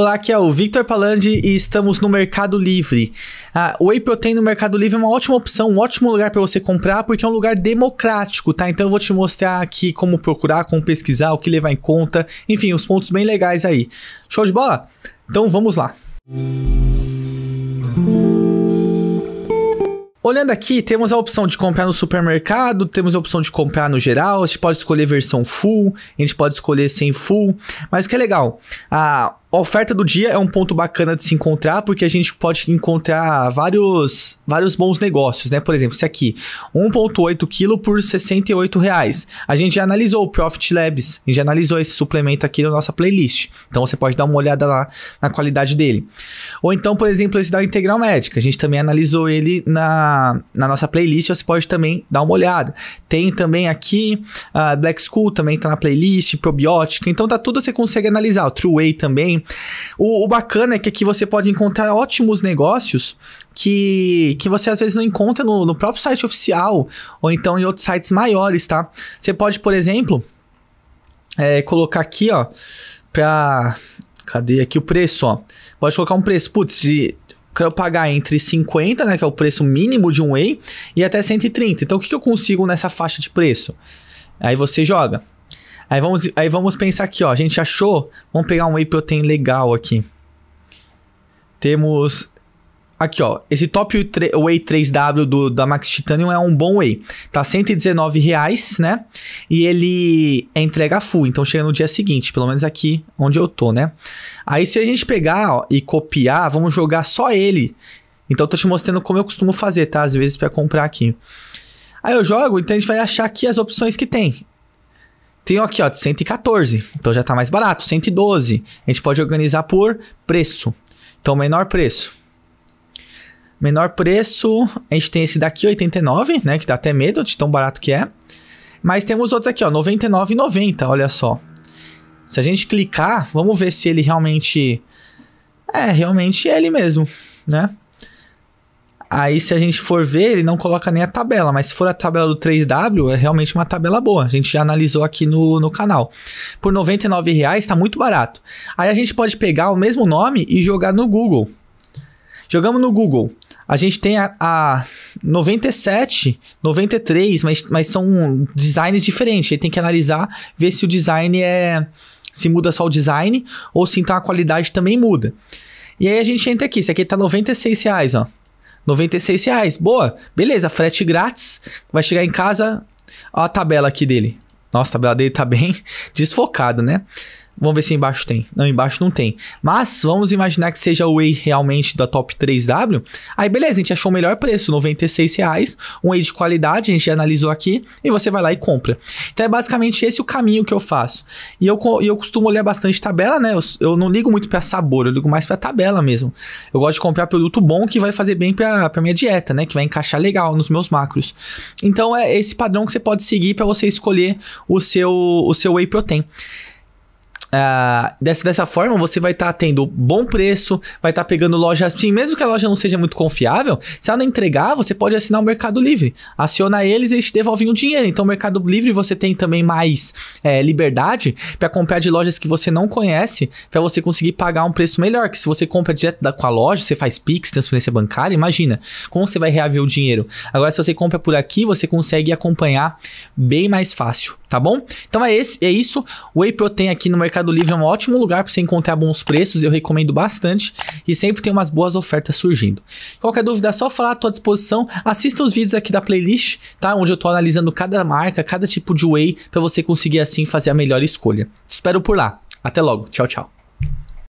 Olá, aqui é o Victor Palandi e estamos no Mercado Livre. Ah, o Whey Protein no Mercado Livre é uma ótima opção, um ótimo lugar para você comprar, porque é um lugar democrático, tá? Então eu vou te mostrar aqui como procurar, como pesquisar, o que levar em conta, enfim, os pontos bem legais aí. Show de bola? Então vamos lá. Olhando aqui, temos a opção de comprar no supermercado, temos a opção de comprar no geral, a gente pode escolher versão full, a gente pode escolher sem full, mas o que é legal, a, ah, oferta do dia é um ponto bacana de se encontrar, porque a gente pode encontrar vários, vários bons negócios, né? Por exemplo, esse aqui, 1.8 kg por 68 reais. A gente já analisou o Profit Labs, a gente já analisou esse suplemento aqui na nossa playlist. Então você pode dar uma olhada lá na qualidade dele. Ou então, por exemplo, esse da Integral Médica, a gente também analisou ele na, na nossa playlist, você pode também dar uma olhada. Tem também aqui, a ah, Black School também tá na playlist, probiótica, então tá tudo você consegue analisar. O True Way também, o, o bacana é que aqui você pode encontrar ótimos negócios que, que você às vezes não encontra no, no próprio site oficial ou então em outros sites maiores, tá? Você pode, por exemplo, é, colocar aqui, ó, pra. Cadê aqui o preço, ó? Pode colocar um preço, putz, de quero pagar entre 50, né, que é o preço mínimo de um whey, e até 130. Então, o que, que eu consigo nessa faixa de preço? Aí você joga. Aí vamos, aí vamos pensar aqui, ó. A gente achou. Vamos pegar um whey protein legal aqui. Temos. Aqui, ó. Esse top whey 3W do, da Max Titanium é um bom whey. Tá R$119,00, reais, né? E ele é entrega full, então chega no dia seguinte, pelo menos aqui onde eu tô, né? Aí se a gente pegar ó, e copiar, vamos jogar só ele. Então eu tô te mostrando como eu costumo fazer, tá? Às vezes para comprar aqui. Aí eu jogo, então a gente vai achar aqui as opções que tem. Tem aqui, ó, de 114. Então já tá mais barato, 112. A gente pode organizar por preço. Então, menor preço. Menor preço, a gente tem esse daqui, 89, né? Que dá até medo de tão barato que é. Mas temos outros aqui, ó, 99,90, olha só. Se a gente clicar, vamos ver se ele realmente... É, realmente é ele mesmo, né? Aí, se a gente for ver, ele não coloca nem a tabela, mas se for a tabela do 3W, é realmente uma tabela boa. A gente já analisou aqui no, no canal. Por R$ 99,00 está muito barato. Aí a gente pode pegar o mesmo nome e jogar no Google. Jogamos no Google. A gente tem a, a 97, 93, mas, mas são designs diferentes. Ele tem que analisar, ver se o design é. Se muda só o design ou se então a qualidade também muda. E aí a gente entra aqui. Isso aqui tá R$ 96,00, ó. 96 reais. Boa, beleza, frete grátis. Vai chegar em casa. Olha a tabela aqui dele. Nossa, a tabela dele tá bem desfocada, né? Vamos ver se embaixo tem. Não, embaixo não tem. Mas vamos imaginar que seja o whey realmente da top 3W. Aí beleza, a gente achou o melhor preço, R$96,00. Um whey de qualidade, a gente analisou aqui. E você vai lá e compra. Então é basicamente esse o caminho que eu faço. E eu, eu costumo olhar bastante tabela, né? Eu, eu não ligo muito para sabor, eu ligo mais para tabela mesmo. Eu gosto de comprar produto bom que vai fazer bem para minha dieta, né? Que vai encaixar legal nos meus macros. Então é esse padrão que você pode seguir para você escolher o seu, o seu whey protein. Uh, dessa, dessa forma, você vai estar tá tendo bom preço, vai estar tá pegando loja assim, mesmo que a loja não seja muito confiável, se ela não entregar, você pode assinar o Mercado Livre. Aciona eles e eles te devolvem o dinheiro. Então, o Mercado Livre você tem também mais é, liberdade para comprar de lojas que você não conhece, para você conseguir pagar um preço melhor. Que se você compra direto da, com a loja, você faz Pix, transferência bancária, imagina como você vai reaver o dinheiro. Agora, se você compra por aqui, você consegue acompanhar bem mais fácil, tá bom? Então, é, esse, é isso. O Whey Protein aqui no Mercado Mercado Livre é um ótimo lugar para você encontrar bons preços, eu recomendo bastante e sempre tem umas boas ofertas surgindo. Qualquer dúvida é só falar à tua disposição, assista os vídeos aqui da playlist, tá? Onde eu tô analisando cada marca, cada tipo de whey para você conseguir assim fazer a melhor escolha. Te espero por lá. Até logo. Tchau, tchau.